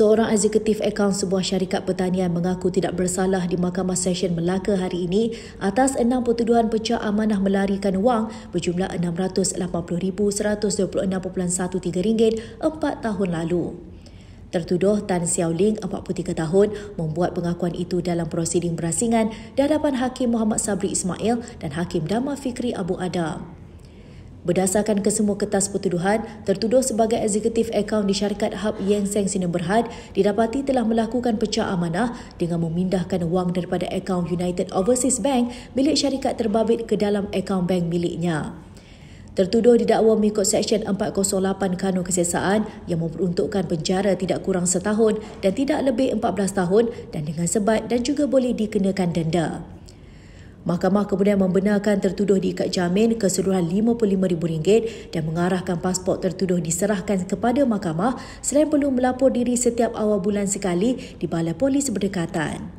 Seorang eksekutif akaun sebuah syarikat pertanian mengaku tidak bersalah di Mahkamah Session Melaka hari ini atas enam pertuduhan pecah amanah melarikan wang berjumlah RM680,126.13 4 tahun lalu. Tertuduh Tan Xiao Ling, 43 tahun, membuat pengakuan itu dalam prosiding berasingan di hadapan Hakim Muhammad Sabri Ismail dan Hakim Dama Fikri Abu Adam. Berdasarkan kesemua kertas pertuduhan, tertuduh sebagai eksekutif akaun di syarikat Hub Yang Seng Sinem Berhad didapati telah melakukan pecah amanah dengan memindahkan wang daripada akaun United Overseas Bank milik syarikat terbabit ke dalam akaun bank miliknya. Tertuduh didakwa mengikut Seksyen 408 Kanun Kesiasaan yang memperuntukkan penjara tidak kurang setahun dan tidak lebih 14 tahun dan dengan sebat dan juga boleh dikenakan denda. Mahkamah kemudian membenarkan tertuduh diikat jamin keseluruhan RM55,000 dan mengarahkan pasport tertuduh diserahkan kepada mahkamah selain perlu melapor diri setiap awal bulan sekali di Balai Polis Berdekatan.